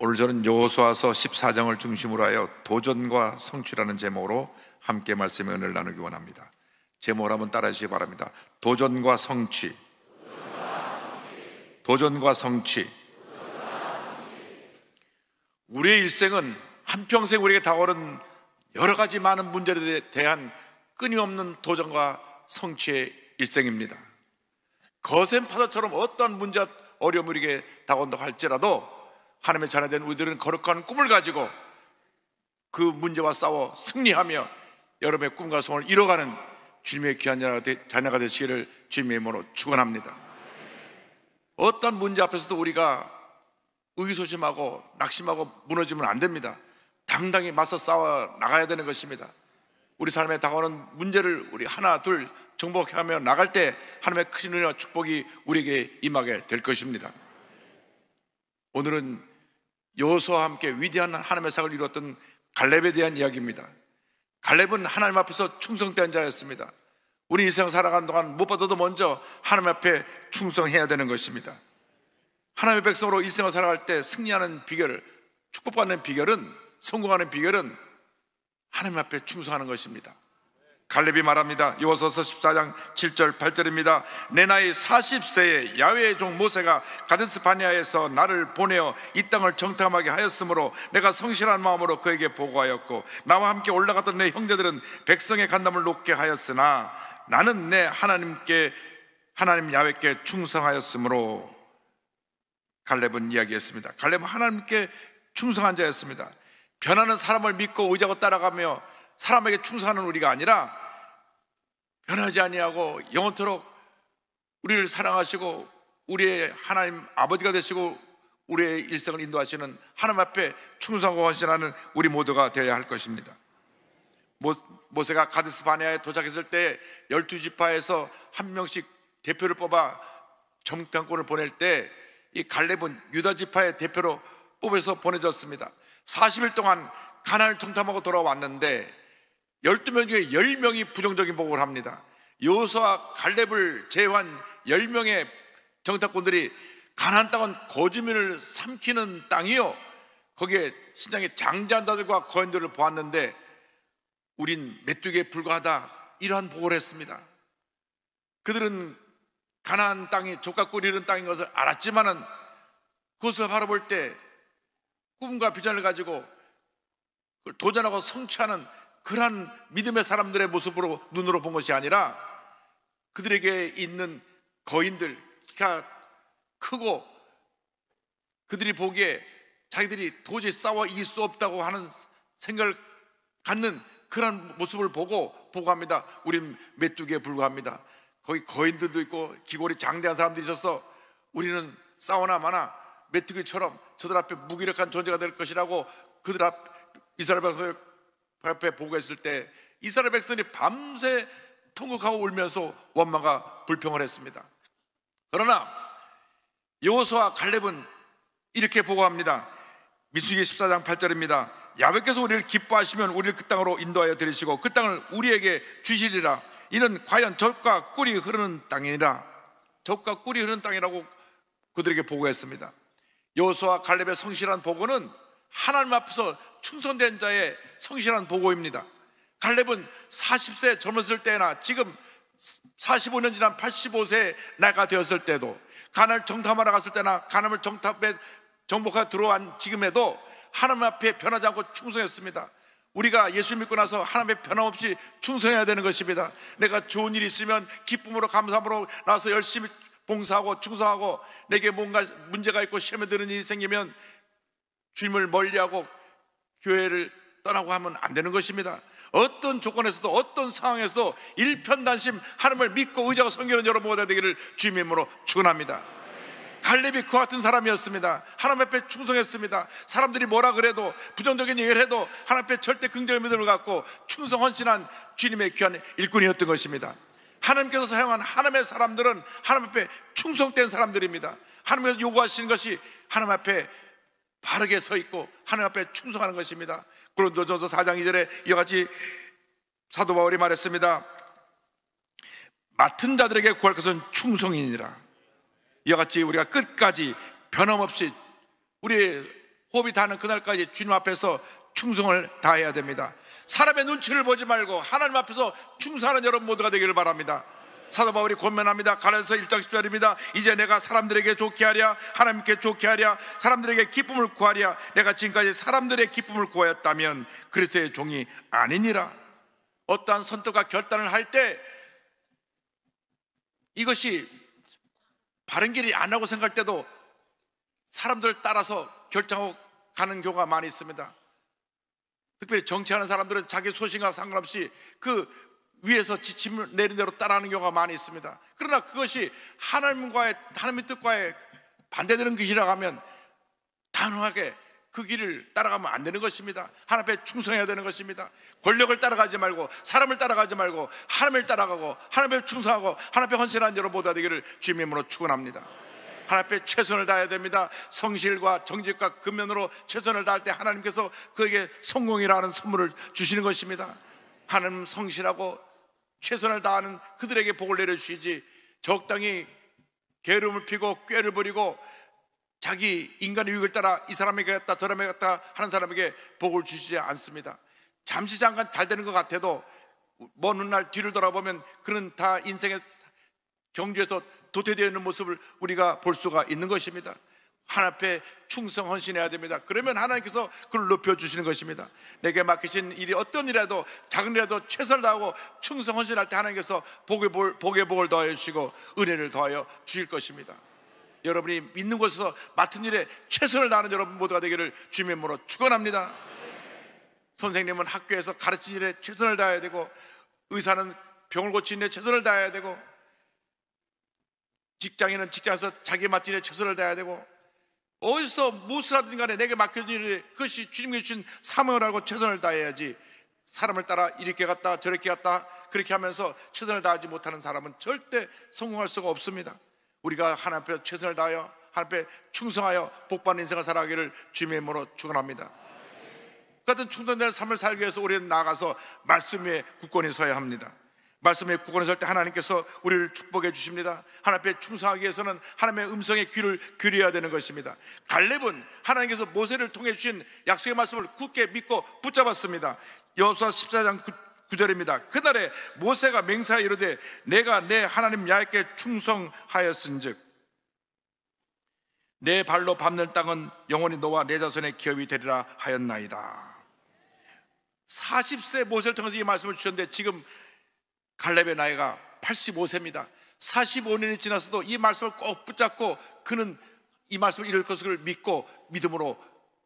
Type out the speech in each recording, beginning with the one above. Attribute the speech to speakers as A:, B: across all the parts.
A: 오늘 저는 요호수아서 14장을 중심으로 하여 도전과 성취라는 제목으로 함께 말씀의 은혜를 나누기 원합니다. 제목을 한번 따라해 주시기 바랍니다. 도전과 성취. 도전과 성취. 우리의 일생은 한평생 우리에게 다오는 가 여러 가지 많은 문제에 들 대한 끊임없는 도전과 성취의 일생입니다. 거센 파도처럼 어떤 문제 어려움이 우리에게 다온다고 가 할지라도 하나님의 자녀된 우리들은 거룩한 꿈을 가지고 그 문제와 싸워 승리하며 여러분의 꿈과 소원을 이뤄가는 주님의 귀한 자녀가 되시기를 주님의 이름으로 축원합니다. 어떤 문제 앞에서도 우리가 의기소심하고 낙심하고 무너지면 안 됩니다. 당당히 맞서 싸워 나가야 되는 것입니다. 우리 삶에 다가오는 문제를 우리 하나 둘 정복하며 나갈 때 하나님의 크신 은혜와 축복이 우리에게 임하게 될 것입니다. 오늘은 여호수와 함께 위대한 하나님의 사을이루었던 갈렙에 대한 이야기입니다. 갈렙은 하나님 앞에서 충성된 자였습니다. 우리 인생 살아가는 동안 무엇보다도 먼저 하나님 앞에 충성해야 되는 것입니다. 하나님의 백성으로 인생을 살아갈 때 승리하는 비결, 축복받는 비결은 성공하는 비결은 하나님 앞에 충성하는 것입니다. 갈렙이 말합니다. 요서서 14장 7절 8절입니다. 내 나이 40세에 야외의 종 모세가 가든스 파니아에서 나를 보내어 이 땅을 정탐하게 하였으므로 내가 성실한 마음으로 그에게 보고하였고 나와 함께 올라갔던 내 형제들은 백성의 간담을 높게 하였으나 나는 내 하나님께 하나님 야외께 충성하였으므로 갈렙은 이야기했습니다. 갈렙은 하나님께 충성한 자였습니다. 변하는 사람을 믿고 의자고 따라가며 사람에게 충성하는 우리가 아니라 변하지 아니하고 영원토록 우리를 사랑하시고 우리의 하나님 아버지가 되시고 우리의 일생을 인도하시는 하나님 앞에 충성하고 헌신하는 우리 모두가 되어야 할 것입니다. 모세가 가데스 바네아에 도착했을 때 열두 지파에서 한 명씩 대표를 뽑아 정탐권을 보낼 때 이 갈렙은 유다 지파의 대표로 뽑아서 보내졌습니다. 40일 동안 가나을 정탐하고 돌아왔는데 12명 중에 10명이 부정적인 보고를 합니다. 요수와 갈렙을 제외한 10명의 정탐꾼들이 가나 땅은 거주민을 삼키는 땅이요. 거기에 신장의 장자한다들과 거인들을 보았는데 우린 메뚜기에 불과하다 이러한 보고를 했습니다. 그들은 가나 땅이 족과 꿀 이른 땅인 것을 알았지만은 그것을 바라볼 때 꿈과 비전을 가지고 도전하고 성취하는 그러한 믿음의 사람들의 모습으로 눈으로 본 것이 아니라 그들에게 있는 거인들 키가 크고 그들이 보기에 자기들이 도저히 싸워 이길 수 없다고 하는 생각을 갖는 그런 모습을 보고 보고합니다. 우린 메뚜기에 불과합니다. 거기 거인들도 있고 기골이 장대한 사람들이 있어서 우리는 싸우나 마나 메뚜기처럼 저들 앞에 무기력한 존재가 될 것이라고 그들 앞 이스라엘 백성 앞에 보고 있을 때 이스라엘 백성들이 밤새 통곡하고 울면서 원망과 불평을 했습니다. 그러나 요호수아 갈렙은 이렇게 보고합니다. 민수기 14장 8절입니다. 야외께서 우리를 기뻐하시면 우리를 그 땅으로 인도하여 드리시고그 땅을 우리에게 주시리라. 이는 과연 젖과 꿀이 흐르는 땅이니라. 젖과 꿀이 흐르는 땅이라고 그들에게 보고했습니다. 요호수아 갈렙의 성실한 보고는 하나님 앞에서 충성된 자의 성실한 보고입니다. 갈렙은 40세 젊었을 때나 지금 45년 지난 85세 나이가 되었을 때도 가나를 정탐하러 갔을 때나 가나을 정탐에 정복하 들어온 지금에도 하나님 앞에 변하지 않고 충성했습니다. 우리가 예수 믿고 나서 하나님의 변함없이 충성해야 되는 것입니다. 내가 좋은 일 있으면 기쁨으로 감사함으로 나서 열심히 봉사하고 충성하고 내게 뭔가 문제가 있고 시험에 드는 일이 생기면 주님을 멀리하고 교회를 떠나고 하면 안 되는 것입니다. 어떤 조건에서도 어떤 상황에서도 일편단심 하나님을 믿고 의지고 성기는 여러분보다 되기를 주님의 이름으로 축원합니다. 갈렙이 그 같은 사람이었습니다. 하나님 앞에 충성했습니다. 사람들이 뭐라 그래도 부정적인 얘기를 해도 하나님 앞에 절대 긍정의 믿음을 갖고 충성 헌신한 주님의 귀한 일꾼이었던 것입니다. 하나님께서 사용한 하나님의 사람들은 하나님 앞에 충성된 사람들입니다. 하나님께서 요구하시는 것이 하나님 앞에 바르게 서 있고 하늘 앞에 충성하는 것입니다. 고린도전서 4장 2절에 이와 같이 사도 바울이 말했습니다. 맡은 자들에게 구할 것은 충성이니라. 이와 같이 우리가 끝까지 변함없이 우리 호흡이 닿는 그날까지 주님 앞에서 충성을 다해야 됩니다. 사람의 눈치를 보지 말고 하나님 앞에서 충성하는 여러분 모두가 되기를 바랍니다. 사도 바울이 권면합니다. 가라서 1장 10절입니다. 이제 내가 사람들에게 좋게 하랴 하나님께 좋게 하랴 사람들에게 기쁨을 구하랴 내가 지금까지 사람들의 기쁨을 구하였다면 그리스도의 종이 아니니라. 어떠한 선택과 결단을 할 때 이것이 바른 길이 아니라고 생각할 때도 사람들 따라서 결정하고 가는 경우가 많이 있습니다. 특별히 정치하는 사람들은 자기 소신과 상관없이 그 위에서 지침 을 내린 대로 따라하는 경우가 많이 있습니다. 그러나 그것이 하나님과의 하나님의 뜻과의 반대되는 것이라고 하면 단호하게 그 길을 따라가면 안 되는 것입니다. 하나 앞에 충성해야 되는 것입니다. 권력을 따라가지 말고 사람을 따라가지 말고 하나님을 따라가고 하나님 앞에 충성하고 하나님 앞에 헌신한 여러 보다 되기를 주님으로 축원합니다. 하나 앞에 최선을 다해야 됩니다. 성실과 정직과 근면으로 최선을 다할 때 하나님께서 그에게 성공이라는 선물을 주시는 것입니다. 하나님 성실하고 최선을 다하는 그들에게 복을 내려주시지 적당히 게으름을 피고 꾀를 부리고 자기 인간의 유익을 따라 이 사람에게 갔다 저 사람에게 갔다 하는 사람에게 복을 주시지 않습니다 잠시 잠깐 잘 되는 것 같아도 먼 훗날 뒤를 돌아보면 그는 다 인생의 경주에서 도태되어 있는 모습을 우리가 볼 수가 있는 것입니다 하나 앞에 충성 헌신해야 됩니다. 그러면 하나님께서 그를 높여 주시는 것입니다. 내게 맡기신 일이 어떤 일이라도 작은 일이라도 최선을 다하고 충성 헌신할 때 하나님께서 복의 복, 복의 복을 더해 주시고 은혜를 더하여 주실 것입니다. 여러분이 믿는 곳에서 맡은 일에 최선을 다하는 여러분 모두가 되기를 주님으로 축원합니다. 선생님은 학교에서 가르친 일에 최선을 다해야 되고 의사는 병을 고치는 일에 최선을 다해야 되고 직장인은 직장에서 자기 맡은 일에 최선을 다해야 되고 어디서 무엇을 하든 간에 내게 맡겨진 일이 그것이 주님께 주신 사명을 하고 최선을 다해야지 사람을 따라 이렇게 갔다 저렇게 갔다 그렇게 하면서 최선을 다하지 못하는 사람은 절대 성공할 수가 없습니다 우리가 하나님 앞에 최선을 다하여 하나님 앞에 충성하여 복받는 인생을 살아가기를 주님의 이름으로 축원합니다 같은 충전된 삶을 살기 위해서 우리는 나아가서 말씀의 국권이 서야 합니다 말씀의 구원에 설때 하나님께서 우리를 축복해 주십니다. 하나님 앞에 충성하기 위해서는 하나님의 음성에 귀를 기울야 되는 것입니다. 갈렙은 하나님께서 모세를 통해 주신 약속의 말씀을 굳게 믿고 붙잡았습니다. 여수아 14장 9절입니다. 그날에 모세가 맹세하 이르되 내가 내 하나님 야훼께 충성하였은즉 내 발로 밟는 땅은 영원히 너와 내 자손의 기업이 되리라 하였나이다. 40세 모세를 통해서 이 말씀을 주셨는데 지금 갈렙의 나이가 85세입니다. 45년이 지났어도 이 말씀을 꼭 붙잡고 그는 이 말씀을 이룰 것을 믿고 믿음으로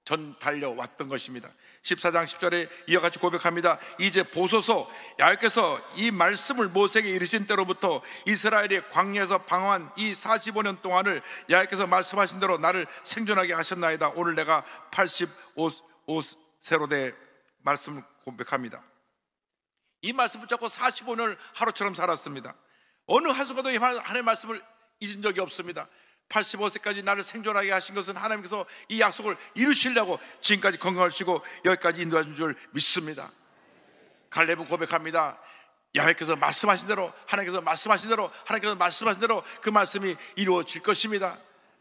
A: 전 달려왔던 것입니다. 14장 10절에 이와 같이 고백합니다. 이제 보소서 야외께서 이 말씀을 모세에게 이르신 때로부터 이스라엘의 광야에서 방황한 이 45년 동안을 야외께서 말씀하신 대로 나를 생존하게 하셨나이다. 오늘 내가 85세로 돼 말씀을 고백합니다. 이 말씀 붙잡고 45년을 하루처럼 살았습니다. 어느 한순간도 하나님의 말씀을 잊은 적이 없습니다. 85세까지 나를 생존하게 하신 것은 하나님께서 이 약속을 이루시려고 지금까지 건강하시고 여기까지 인도하신 줄 믿습니다. 갈렙은 고백합니다. 야외께서 말씀하신 대로 하나님께서 말씀하신 대로 하나님께서 말씀하신 대로 그 말씀이 이루어질 것입니다.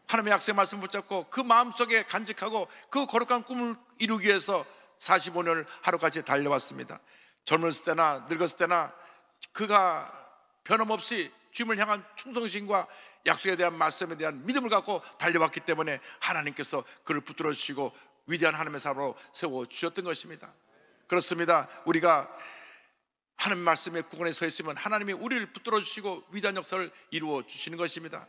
A: 하나님의 약속의 말씀 붙잡고 그 마음속에 간직하고 그 거룩한 꿈을 이루기 위해서 45년을 하루같이 달려왔습니다. 젊었을 때나 늙었을 때나 그가 변함없이 주님을 향한 충성심과 약속에 대한 말씀에 대한 믿음을 갖고 달려왔기 때문에 하나님께서 그를 붙들어 주시고 위대한 하나님의 사람으로 세워 주셨던 것입니다. 그렇습니다. 우리가 하나님 말씀에 구원에 서 있으면 하나님이 우리를 붙들어 주시고 위대한 역사를 이루어 주시는 것입니다.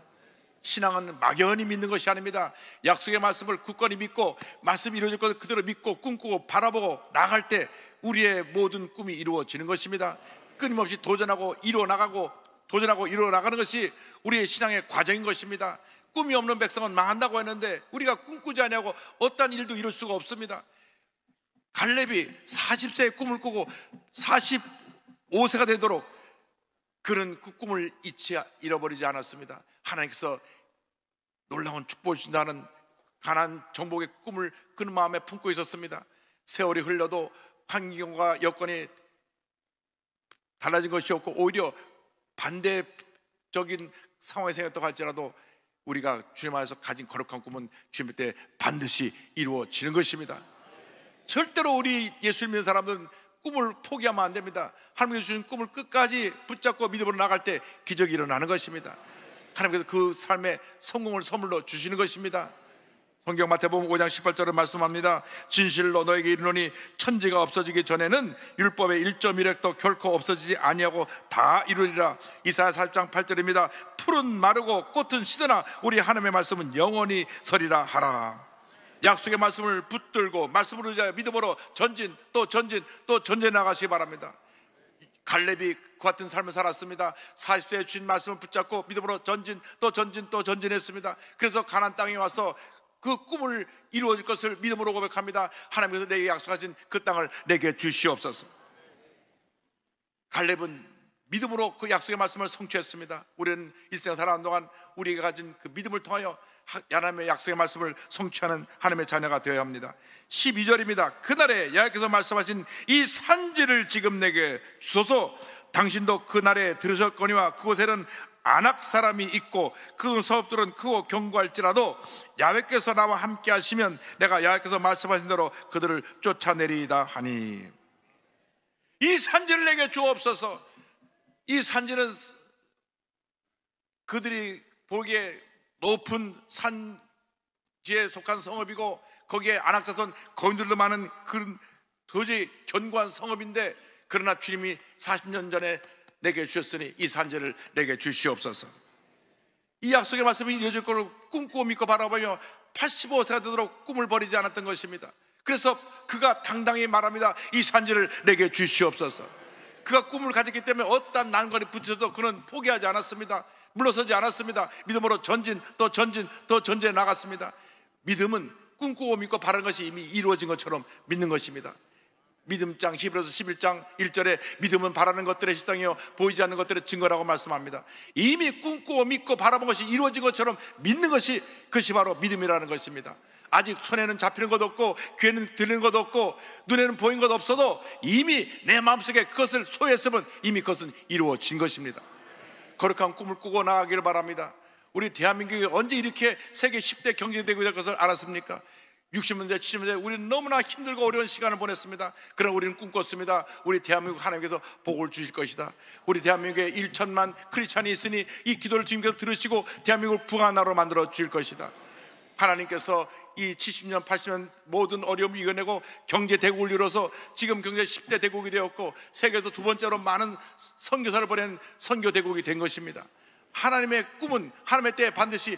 A: 신앙은 막연히 믿는 것이 아닙니다. 약속의 말씀을 굳건히 믿고 말씀이 이루어질 것을 그대로 믿고 꿈꾸고 바라보고 나갈 때 우리의 모든 꿈이 이루어지는 것입니다. 끊임없이 도전하고 이루 나가고 도전하고 이루 나가는 것이 우리의 신앙의 과정인 것입니다. 꿈이 없는 백성은 망한다고 했는데 우리가 꿈꾸지 아니고 어떤 일도 이룰 수가 없습니다. 갈렙이 40세의 꿈을 꾸고 45세가 되도록 그는 그 꿈을 잊지 잃어버리지 않았습니다. 하나님께서 놀라운 축복을 준다는 가난 정복의 꿈을 그 마음에 품고 있었습니다. 세월이 흘러도 환경과 여건이 달라진 것이 없고 오히려 반대적인 상황이 생겼다고 할지라도 우리가 주님 안에서 가진 거룩한 꿈은 주님 때 반드시 이루어지는 것입니다. 절대로 우리 예수 믿는 사람들은 꿈을 포기하면 안 됩니다. 하나님께서 주신 꿈을 끝까지 붙잡고 믿음으로 나갈 때 기적이 일어나는 것입니다. 하나님께서 그 삶의 성공을 선물로 주시는 것입니다. 성경 마태복음 5장 18절을 말씀합니다. 진실로 너에게 이르노니 천지가 없어지기 전에는 율법의 1.1획도 결코 없어지지 아니하고 다 이루리라. 이사야 4장 8절입니다. 풀은 마르고 꽃은 시드나 우리 하나님의 말씀은 영원히 서리라 하라. 약속의 말씀을 붙들고 말씀을 의지하여 믿음으로 전진 또 전진 또 전진 나가시기 바랍니다. 갈렙이 그 같은 삶을 살았습니다. 40세에 주신 말씀을 붙잡고 믿음으로 전진 또 전진 또 전진했습니다. 그래서 가난 땅에 와서 그 꿈을 이루어질 것을 믿음으로 고백합니다. 하나님께서 내게 약속하신 그 땅을 내게 주시옵소서. 갈렙은 믿음으로 그 약속의 말씀을 성취했습니다. 우리는 일생 살아온 동안 우리가 가진 그 믿음을 통하여 하나님의 약속의 말씀을 성취하는 하나님의 자녀가 되어야 합니다. 12절입니다. 그날에 여호와께서 말씀하신 이 산지를 지금 내게 주소서 당신도 그날에 들으셨거니와 그곳에는 안악 사람이 있고 그 서업들은 크고 경고할지라도 야외께서 나와 함께 하시면 내가 야외께서 말씀하신 대로 그들을 쫓아내리다 하니 이 산지를 내게 주옵소서 이 산지는 그들이 보기에 높은 산지에 속한 성읍이고 거기에 안악자선 거인들도 많은 그런 도저히 견고한 성읍인데 그러나 주님이 40년 전에 내게 주셨으니 이 산재를 내게 주시옵소서. 이 약속의 말씀이 이어질 것을 꿈꾸고 믿고 바라보며 85세가 되도록 꿈을 버리지 않았던 것입니다. 그래서 그가 당당히 말합니다. 이 산지를 내게 주시옵소서. 그가 꿈을 가졌기 때문에 어떤 난관에 붙여도 그는 포기하지 않았습니다. 물러서지 않았습니다. 믿음으로 전진, 또 전진, 또 전진에 나갔습니다. 믿음은 꿈꾸고 믿고 바라는 것이 이미 이루어진 것처럼 믿는 것입니다. 믿음장 히브리서 11장 1절에 믿음은 바라는 것들의 실상이요 보이지 않는 것들의 증거라고 말씀합니다. 이미 꿈꾸어 믿고 바라본 것이 이루어진 것처럼 믿는 것이 그것이 바로 믿음이라는 것입니다. 아직 손에는 잡히는 것 없고 귀에는 들리는 것 없고 눈에는 보인 것 없어도 이미 내 마음속에 그것을 소유했으면 이미 그것은 이루어진 것입니다. 거룩한 꿈을 꾸고 나가기를 바랍니다. 우리 대한민국이 언제 이렇게 세계 10대 경제대국이 될 것을 알았습니까? 60년대, 70년대 우리는 너무나 힘들고 어려운 시간을 보냈습니다. 그러나 우리는 꿈꿨습니다. 우리 대한민국 하나님께서 복을 주실 것이다. 우리 대한민국에 1천만 크리스찬이 있으니 이 기도를 주님께서 들으시고 대한민국을 부한 나라로 만들어 주실 것이다. 하나님께서 이 70년, 80년 모든 어려움을 이겨내고 경제 대국을 이뤄서 지금 경제 10대 대국이 되었고 세계에서 두 번째로 많은 선교사를 보낸 선교 대국이 된 것입니다. 하나님의 꿈은 하나님의 때 반드시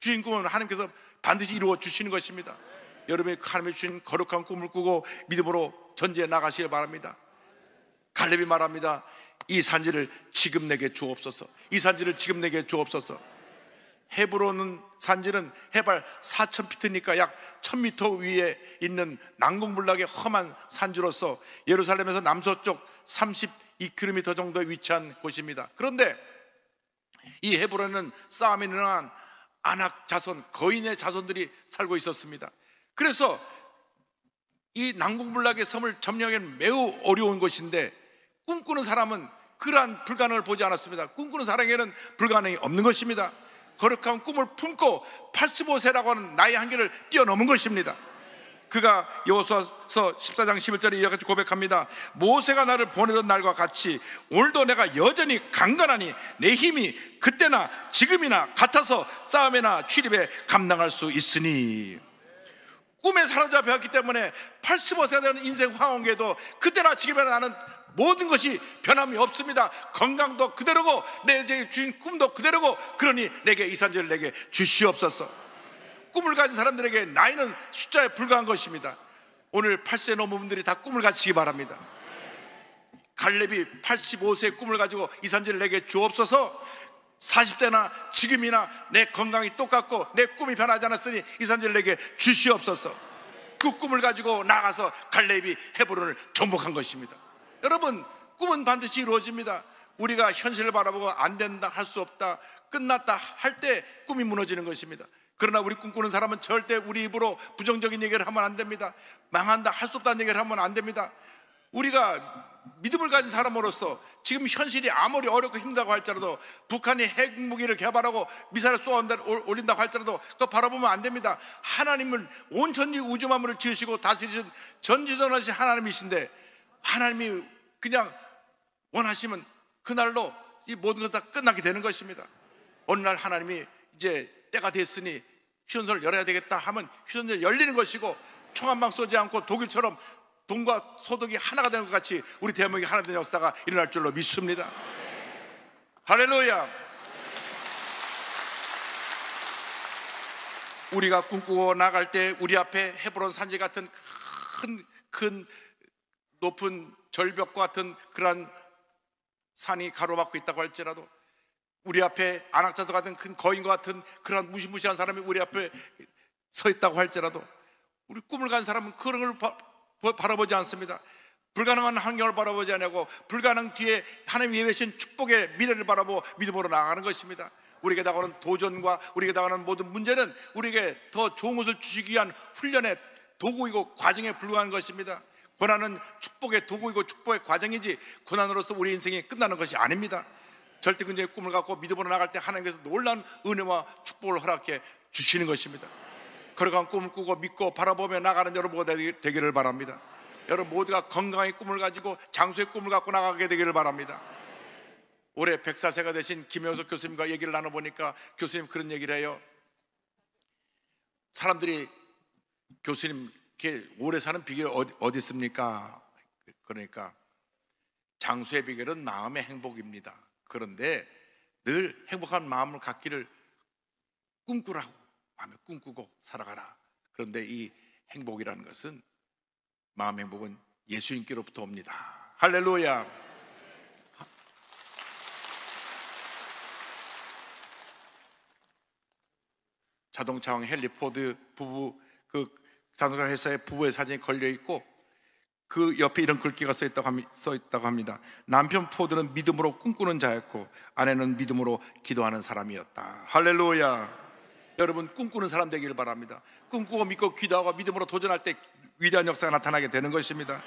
A: 주인 꿈은 하나님께서 반드시 이루어 주시는 것입니다. 여러분이 하나님이 주신 거룩한 꿈을 꾸고 믿음으로 전제에 나가시길 바랍니다. 갈렙이 말합니다. 이 산지를 지금 내게 주옵소서. 이 산지를 지금 내게 주옵소서. 헤브론 산지는 해발 4천 피트니까 약1 0미터 위에 있는 난공불락의 험한 산지로서 예루살렘에서 남서쪽 32km 정도에 위치한 곳입니다. 그런데 이 헤브론은 싸움이 일어난 안악 자손, 거인의 자손들이 살고 있었습니다. 그래서 이 난궁불락의 섬을 점령하기는 매우 어려운 것인데 꿈꾸는 사람은 그러한 불가능을 보지 않았습니다. 꿈꾸는 사람에게는 불가능이 없는 것입니다. 거룩한 꿈을 품고 85세라고 하는 나의 한계를 뛰어넘은 것입니다. 그가 여호수아서 14장 11절에 이와 같이 고백합니다. 모세가 나를 보내던 날과 같이 오늘도 내가 여전히 강건하니 내 힘이 그때나 지금이나 같아서 싸움이나 출입에 감당할 수 있으니 꿈에 사로잡혀왔기 때문에 8 5세 되는 인생 황혼기에도 그때나 지금이나 나는 모든 것이 변함이 없습니다. 건강도 그대로고 내 주인 꿈도 그대로고 그러니 내게 이산지를 내게 주시옵소서. 꿈을 가진 사람들에게 나이는 숫자에 불과한 것입니다. 오늘 8세 넘은 분들이 다 꿈을 가지시기 바랍니다. 갈렙이 85세의 꿈을 가지고 이산지를 내게 주옵소서. 40대나 지금이나 내 건강이 똑같고 내 꿈이 변하지 않았으니 이산절 에게 주시옵소서 그 꿈을 가지고 나가서 갈렙비 헤브론을 정복한 것입니다 여러분 꿈은 반드시 이루어집니다 우리가 현실을 바라보고 안 된다 할 수 없다 끝났다 할 때 꿈이 무너지는 것입니다 그러나 우리 꿈꾸는 사람은 절대 우리 입으로 부정적인 얘기를 하면 안 됩니다 망한다 할 수 없다는 얘기를 하면 안 됩니다 우리가 믿음을 가진 사람으로서 지금 현실이 아무리 어렵고 힘들다고 할지라도 북한이 핵무기를 개발하고 미사를 쏘아 올린다고 할지라도 그거 바라보면 안 됩니다. 하나님은 온 천지 우주 만물을 지으시고 다스리신 전지전하신 하나님이신데 하나님이 그냥 원하시면 그날로 이 모든 것 다 끝나게 되는 것입니다. 어느 날 하나님이 이제 때가 됐으니 휴전선을 열어야 되겠다 하면 휴전선이 열리는 것이고 총 한 방 쏘지 않고 독일처럼 돈과 소득이 하나가 되는 것 같이 우리 대한민국이 하나 되는 역사가 일어날 줄로 믿습니다. 할렐루야! 우리가 꿈꾸어 나갈 때 우리 앞에 헤브론 산지 같은 큰, 큰 높은 절벽과 같은 그러한 산이 가로막고 있다고 할지라도 우리 앞에 안악자도 같은 큰 거인과 같은 그러한 무시무시한 사람이 우리 앞에 서 있다고 할지라도 우리 꿈을 간 사람은 그런 걸 바라보지 않습니다. 불가능한 환경을 바라보지 않고 불가능 뒤에 하나님 예외신 축복의 미래를 바라보 믿음으로 나아가는 것입니다. 우리에게 다가오는 도전과 우리에게 다가오는 모든 문제는 우리에게 더 좋은 것을 주시기 위한 훈련의 도구이고 과정에 불과한 것입니다. 고난은 축복의 도구이고 축복의 과정이지 고난으로서 우리 인생이 끝나는 것이 아닙니다. 절대 근정의 꿈을 갖고 믿음으로 나갈 때 하나님께서 놀란 은혜와 축복을 허락해 주시는 것입니다. 그러한 꿈을 꾸고 믿고 바라보며 나가는 여러분 되기를 바랍니다. 여러분 모두가 건강의 꿈을 가지고 장수의 꿈을 갖고 나가게 되기를 바랍니다. 올해 104세가 되신 김영석 교수님과 얘기를 나눠보니까 교수님 그런 얘기를 해요. 사람들이 교수님 이렇게 오래 사는 비결 어디, 어디 있습니까? 그러니까 장수의 비결은 마음의 행복입니다. 그런데 늘 행복한 마음을 갖기를 꿈꾸라고. 마음에 꿈꾸고 살아가라. 그런데 이 행복이라는 것은 마음 의 행복은 예수님께로부터 옵니다. 할렐루야. 자동차왕 헨리 포드 부부 그 자동차 회사의 부부의 사진이 걸려 있고 그 옆에 이런 글귀가 써 있다고, 합니다. 남편 포드는 믿음으로 꿈꾸는 자였고 아내는 믿음으로 기도하는 사람이었다. 할렐루야. 여러분 꿈꾸는 사람 되기를 바랍니다. 꿈꾸고 믿고 기도하고 믿음으로 도전할 때 위대한 역사가 나타나게 되는 것입니다.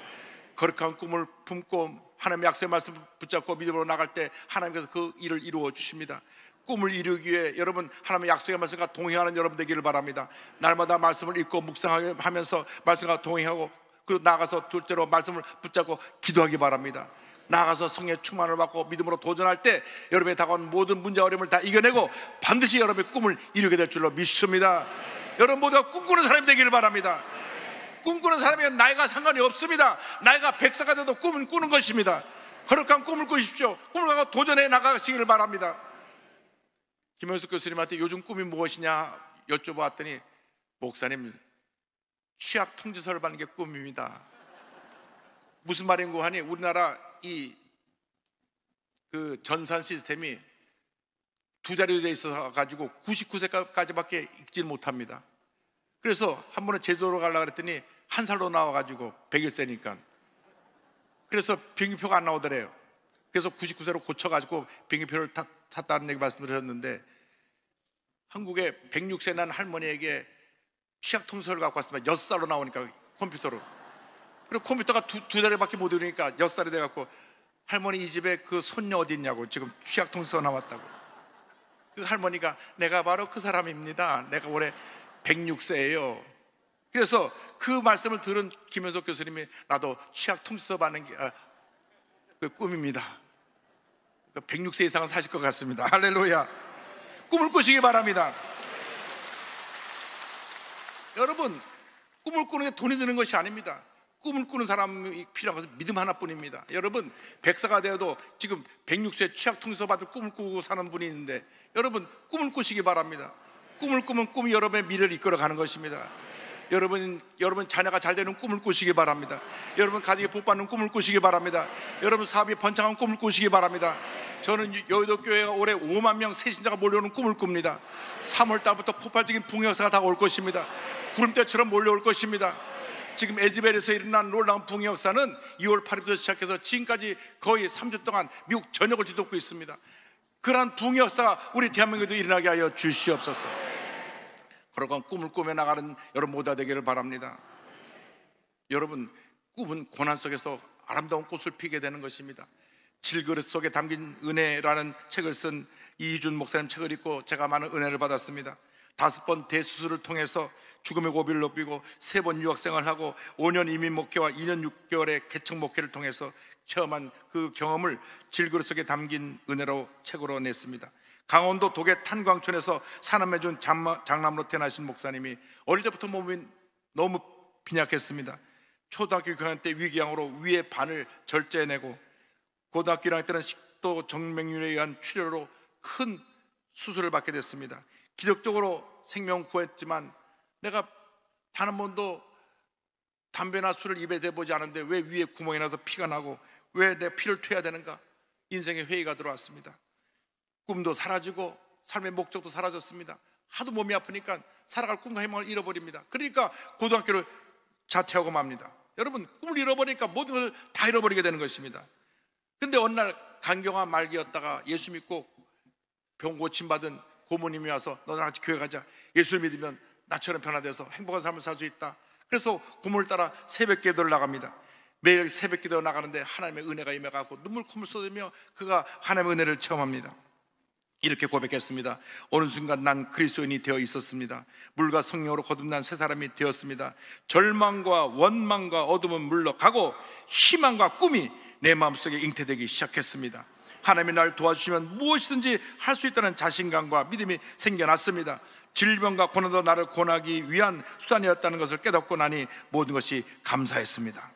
A: 거룩한 꿈을 품고 하나님의 약속의 말씀 붙잡고 믿음으로 나갈 때 하나님께서 그 일을 이루어 주십니다. 꿈을 이루기 위해 여러분 하나님의 약속의 말씀과 동행하는 여러분 되기를 바랍니다. 날마다 말씀을 읽고 묵상하면서 말씀과 동행하고 그리고 나가서 둘째로 말씀을 붙잡고 기도하기 바랍니다. 나아가서 성의 충만을 받고 믿음으로 도전할 때 여러분의 다가온 모든 문제 어려움을 다 이겨내고 반드시 여러분의 꿈을 이루게 될 줄로 믿습니다. 네. 여러분 모두가 꿈꾸는 사람이 되기를 바랍니다. 네. 꿈꾸는 사람이 면 나이가 상관이 없습니다. 나이가 백사가 돼도 꿈은 꾸는 것입니다. 거룩한 꿈을 꾸십시오. 꿈을 갖고 도전해 나가시기를 바랍니다. 김현숙 교수님한테 요즘 꿈이 무엇이냐 여쭤봤더니 목사님 취약 통지서를 받는 게 꿈입니다. 무슨 말인고 하니 우리나라 이그 전산 시스템이 두 자리로 돼 있어 가지고 99세까지밖에 읽질 못합니다. 그래서 한 번은 제주도로 가려고 그랬더니 한 살로 나와 가지고 100일세니까 그래서 비행기표가 안 나오더래요. 그래서 99세로 고쳐 가지고 비행기표를 탔, 다는 얘기 말씀드렸는데 한국에 106세 난 할머니에게 취약 통솔를 갖고 왔으면 습 6살로 나오니까 컴퓨터로 그리고 컴퓨터가 두, 두 자리밖에 못 오르니까 몇 살이 돼갖고 할머니 이 집에 그 손녀 어디 있냐고 지금 취약 통지서 나왔다고 그 할머니가 내가 바로 그 사람입니다 내가 올해 106세예요 그래서 그 말씀을 들은 김현석 교수님이 나도 취약 통지서 받는 게 아, 그 꿈입니다 106세 그 이상은 사실 것 같습니다 할렐루야 꿈을 꾸시기 바랍니다 여러분 꿈을 꾸는 게 돈이 드는 것이 아닙니다 꿈을 꾸는 사람이 필요하고 믿음 하나뿐입니다. 여러분, 백사가 되어도 지금 106세 취약통지서 받을 꿈을 꾸고 사는 분이 있는데 여러분, 꿈을 꾸시기 바랍니다. 꿈을 꾸면 꿈이 여러분의 미래를 이끌어 가는 것입니다. 여러분, 여러분 자녀가 잘 되는 꿈을 꾸시기 바랍니다. 여러분 가정이 복받는 꿈을 꾸시기 바랍니다. 여러분 사업이 번창한 꿈을 꾸시기 바랍니다. 저는 여의도 교회가 올해 5만 명세 신자가 몰려오는 꿈을 꿉니다. 3월 달부터 폭발적인 붕역사가 다 올 것입니다. 구름대처럼 몰려올 것입니다. 지금 에즈벨에서 일어난 놀라운 붕의 역사는 2월 8일부터 시작해서 지금까지 거의 3주 동안 미국 전역을 뒤덮고 있습니다. 그러한 붕의 역사가 우리 대한민국에도 일어나게 하여 주시옵소서. 그러건 꿈을 꾸며 나가는 여러분 모두 되기를 바랍니다. 여러분 꿈은 고난 속에서 아름다운 꽃을 피게 되는 것입니다. 질그릇 속에 담긴 은혜라는 책을 쓴 이준 목사님 책을 읽고 제가 많은 은혜를 받았습니다. 다섯 번 대수술을 통해서 죽음의 고비를 높이고 세 번 유학생활 하고 5년 이민 목회와 2년 6개월의 개척 목회를 통해서 체험한 그 경험을 질그릇 속에 담긴 은혜로 책으로 냈습니다. 강원도 독일 탄광촌에서 사남매준 장남으로 태어나신 목사님이 어릴 때부터 몸이 너무 빈약했습니다. 초등학교 교환 때 위궤양으로 위의 반을 절제해내고 고등학교 1학년 때는 식도 정맥류에 의한 출혈로 큰 수술을 받게 됐습니다. 기적적으로 생명 구했지만 내가 단 한 번도 담배나 술을 입에 대보지 않은데 왜 위에 구멍이 나서 피가 나고 왜 내 피를 튀어야 되는가? 인생의 회의가 들어왔습니다. 꿈도 사라지고 삶의 목적도 사라졌습니다. 하도 몸이 아프니까 살아갈 꿈과 희망을 잃어버립니다. 그러니까 고등학교를 자퇴하고 맙니다. 여러분 꿈을 잃어버리니까 모든 것을 다 잃어버리게 되는 것입니다. 근데 어느 날간경화 말기였다가 예수 믿고 병 고침 받은 고모님이 와서 너랑 같이 교회 가자. 예수 믿으면 나처럼 변화돼서 행복한 삶을 살 수 있다. 그래서 구물 따라 새벽 기도를 나갑니다. 매일 새벽 기도 나가는데 하나님의 은혜가 임해가고 눈물 콧물 쏟으며 그가 하나님의 은혜를 체험합니다. 이렇게 고백했습니다. 어느 순간 난 그리스도인이 되어 있었습니다. 물과 성령으로 거듭난 새 사람이 되었습니다. 절망과 원망과 어둠은 물러가고 희망과 꿈이 내 마음속에 잉태되기 시작했습니다. 하나님이 날 도와주시면 무엇이든지 할 수 있다는 자신감과 믿음이 생겨났습니다. 질병과 고난도 나를 권하기 위한 수단이었다는 것을 깨닫고 나니 모든 것이 감사했습니다.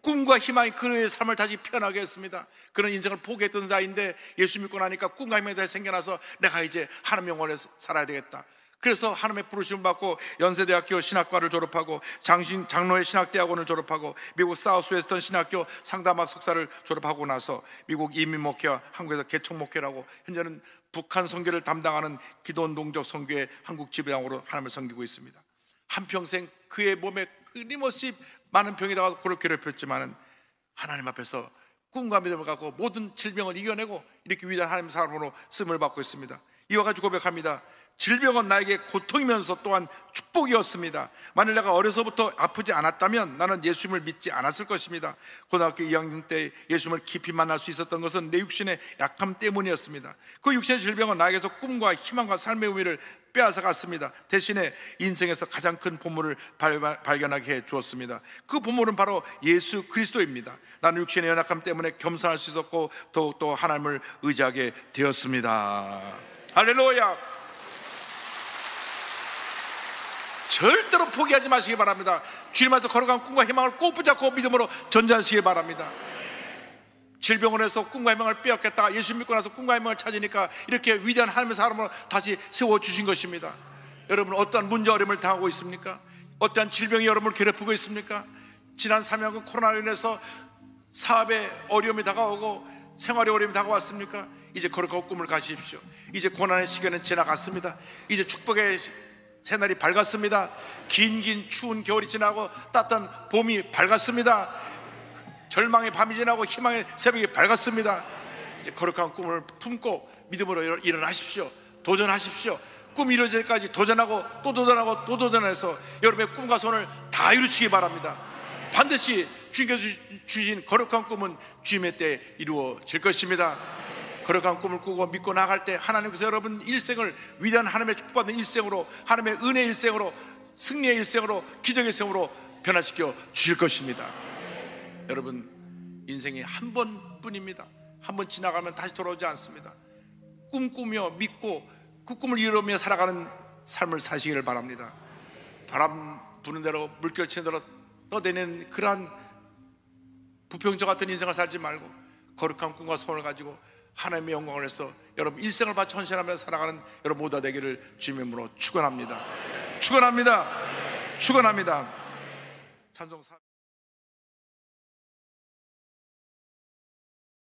A: 꿈과 희망이 그의 삶을 다시 피어게 했습니다. 그런 인생을 포기했던 자인데 예수 믿고 나니까 꿈과 희망이 다시 생겨나서 내가 이제 하나님 영원에 살아야 되겠다. 그래서 하나님의 부르심 을 받고 연세대학교 신학과를 졸업하고 장신, 장로의 신학대학원을 졸업하고 미국 사우스웨스턴 신학교 상담학 석사를 졸업하고 나서 미국 이민목회와 한국에서 개척목회라고 현재는 북한 선교를 담당하는 기도운동적 선교의 한국 지배양으로 하나님을 섬기고 있습니다 한평생 그의 몸에 끊임없이 많은 병이 다가서 고를 괴롭혔지만은 하나님 앞에서 꿈과 믿음을 갖고 모든 질병을 이겨내고 이렇게 위대한 하나님 사람으로 쓰임을 받고 있습니다 이와 같이 고백합니다 질병은 나에게 고통이면서 또한 축복이었습니다. 만일 내가 어려서부터 아프지 않았다면 나는 예수님을 믿지 않았을 것입니다. 고등학교 2학년 때 예수님을 깊이 만날 수 있었던 것은 내 육신의 약함 때문이었습니다. 그 육신의 질병은 나에게서 꿈과 희망과 삶의 의미를 빼앗아 갔습니다. 대신에 인생에서 가장 큰 보물을 발견하게 해 주었습니다. 그 보물은 바로 예수 그리스도입니다. 나는 육신의 연약함 때문에 겸손할 수 있었고 더욱더 하나님을 의지하게 되었습니다. 할렐루야! 절대로 포기하지 마시기 바랍니다. 주님한테 걸어간 꿈과 희망을 꼭 붙잡고 믿음으로 전전하시기 바랍니다. 질병원에서 꿈과 희망을 빼앗겼다. 예수 믿고 나서 꿈과 희망을 찾으니까 이렇게 위대한 하나님의 사람으로 다시 세워주신 것입니다. 여러분, 어떠 문제 어려움을 당하고 있습니까? 어떠한 질병이 여러분을 괴롭히고 있습니까? 지난 3년간 코로나로 인해서 사업에 어려움이 다가오고 생활에 어려움이 다가왔습니까? 이제 거룩하 꿈을 가십시오. 이제 고난의 시간은 지나갔습니다. 이제 축복의 새날이 밝았습니다. 긴긴 추운 겨울이 지나고 따뜻한 봄이 밝았습니다. 절망의 밤이 지나고 희망의 새벽이 밝았습니다. 이제 거룩한 꿈을 품고 믿음으로 일어나십시오. 도전하십시오. 꿈 이루어질 때까지 도전하고 또 도전하고 또 도전해서 여러분의 꿈과 손을다 이루시기 바랍니다. 반드시 주님께서 주신 거룩한 꿈은 주님의 때에 이루어질 것입니다. 그러한 꿈을 꾸고 믿고 나갈 때 하나님께서 여러분 일생을 위대한 하나님의 축복받은 일생으로 하나님의 은혜 일생으로 승리의 일생으로 기적의 일생으로 변화시켜 주실 것입니다. 여러분 인생이 한 번뿐입니다. 한 번 지나가면 다시 돌아오지 않습니다. 꿈꾸며 믿고 그 꿈을 이루며 살아가는 삶을 사시기를 바랍니다. 바람 부는 대로 물결 치는 대로 떠대는 그러한 부평적 같은 인생을 살지 말고 거룩한 꿈과 소원을 가지고 하나님의 영광을 해서 여러분 일생을 바쳐 헌신하며 살아가는 여러분 모두 되기를 주님으로 축원합니다. 축원합니다. 축원합니다. 찬송